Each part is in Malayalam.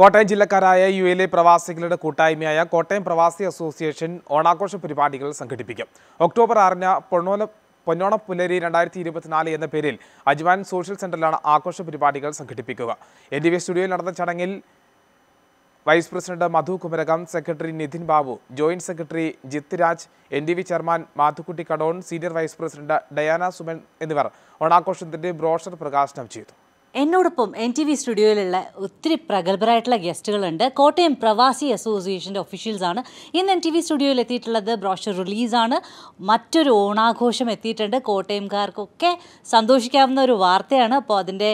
കോട്ടയം ജില്ലക്കാരായ യു എ പ്രവാസികളുടെ കൂട്ടായ്മയായ കോട്ടയം പ്രവാസി അസോസിയേഷൻ ഓണാഘോഷ പരിപാടികൾ സംഘടിപ്പിക്കും ഒക്ടോബർ ആറിന് പൊണ്ണോല പൊന്നോണ പുലരി രണ്ടായിരത്തി ഇരുപത്തിനാല് എന്ന പേരിൽ അജ്വാൻ സോഷ്യൽ സെന്ററിലാണ് ആഘോഷ പരിപാടികൾ സംഘടിപ്പിക്കുക എൻ ഡി വി സ്റ്റുഡിയോയിൽ നടന്ന ചടങ്ങിൽ vice president Madhu Kumarakom secretary Nithin Babu joint secretary Jith Raj N D V chairman Madhukutty കടോൺ senior vice president Diana Suman എന്നിവർ ഓണാഘോഷത്തിന്റെ ബ്രോഷർ പ്രകാശനം ചെയ്തു എന്നോടൊപ്പം എൻ ടി വി സ്റ്റുഡിയോയിലുള്ള ഒത്തിരി പ്രഗത്ഭരായിട്ടുള്ള ഗസ്റ്റുകളുണ്ട് കോട്ടയം പ്രവാസി അസോസിയേഷൻ്റെ ഒഫീഷ്യൽസാണ് ഇന്ന് എൻ ടി വി സ്റ്റുഡിയോയിൽ എത്തിയിട്ടുള്ളത് ബ്രോഷർ റിലീസാണ് മറ്റൊരു ഓണാഘോഷം എത്തിയിട്ടുണ്ട് കോട്ടയംകാർക്കൊക്കെ സന്തോഷിക്കാവുന്ന ഒരു വാർത്തയാണ് അപ്പോൾ അതിൻ്റെ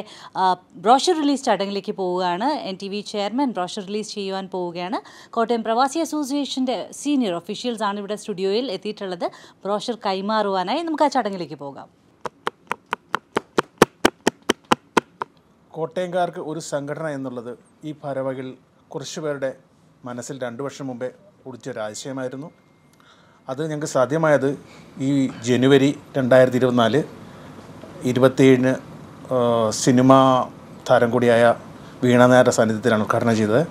ബ്രോഷർ റിലീസ് ചടങ്ങിലേക്ക് പോവുകയാണ് N T V chairman brochure release ചെയ്യുവാൻ പോവുകയാണ് കോട്ടയം പ്രവാസി അസോസിയേഷൻ്റെ സീനിയർ ഒഫീഷ്യൽസാണ് ഇവിടെ സ്റ്റുഡിയോയിൽ എത്തിയിട്ടുള്ളത് ബ്രോഷർ കൈമാറുവാനായി നമുക്ക് ആ ചടങ്ങിലേക്ക് പോകാം കോട്ടയംകാർക്ക് ഒരു സംഘടന എന്നുള്ളത് ഈ ഭാരവാഹികൾ കുറച്ച് പേരുടെ മനസ്സിൽ രണ്ട് വർഷം മുമ്പേ ഒളിച്ചൊരാശയമായിരുന്നു അത് ഞങ്ങൾക്ക് സാധ്യമായത് ഈ ജനുവരി രണ്ടായിരത്തി ഇരുപത്തിനാല് ഇരുപത്തിയേഴിന് സിനിമ താരം കൂടിയായ വീണ നായരുടെ സാന്നിധ്യത്തിലാണ് ഉദ്ഘാടനം ചെയ്തത്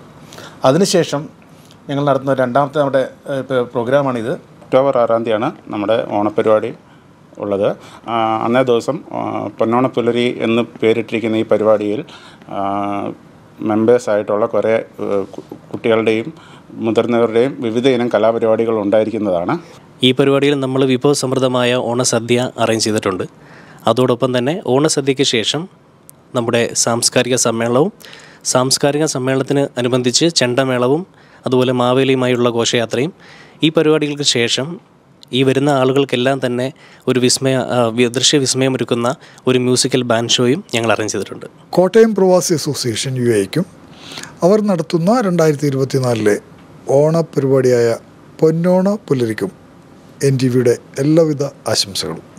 അതിനുശേഷം ഞങ്ങൾ നടത്തുന്ന രണ്ടാമത്തെ നമ്മുടെ പ്രോഗ്രാമാണിത് ഒക്ടോബർ ആറാം തീയതിയാണ് നമ്മുടെ ഓണപരിപാടി ഉള്ളത് അന്നേ ദിവസം പൊന്നോണ പുലരി എന്ന് പേരിട്ടിരിക്കുന്ന ഈ പരിപാടിയിൽ മെമ്പേഴ്സായിട്ടുള്ള ആയിട്ടുള്ള കുറേ കുട്ടികളുടെയും മുതിർന്നവരുടെയും വിവിധ ഇനം കലാപരിപാടികൾ ഉണ്ടായിരിക്കുന്നതാണ് ഈ പരിപാടിയിൽ നമ്മൾ വിഭവസമൃദ്ധമായ ഓണസദ്യ അറേഞ്ച് ചെയ്തിട്ടുണ്ട് അതോടൊപ്പം തന്നെ ഓണസദ്യയ്ക്ക് ശേഷം നമ്മുടെ സാംസ്കാരിക സമ്മേളനവും സാംസ്കാരിക സമ്മേളനത്തിന് അനുബന്ധിച്ച് ചെണ്ടമേളവും അതുപോലെ മാവേലിയുമായുള്ള ഘോഷയാത്രയും ഈ പരിപാടികൾക്ക് ശേഷം ഈ വരുന്ന ആളുകൾക്കെല്ലാം തന്നെ ഒരു വിസ്മയ ദൃശ്യ വിസ്മയമൊരുക്കുന്ന ഒരു മ്യൂസിക്കൽ ബാൻഡ് ഷോയും ഞങ്ങൾ അറേഞ്ച് ചെയ്തിട്ടുണ്ട് കോട്ടയം പ്രവാസി അസോസിയേഷൻ യു എക്കും അവർ നടത്തുന്ന രണ്ടായിരത്തി ഇരുപത്തിനാലിലെ പരിപാടിയായ പൊന്നോണ പുലരിക്കും എൻ ടി വിയുടെ എല്ലാവിധ ആശംസകളും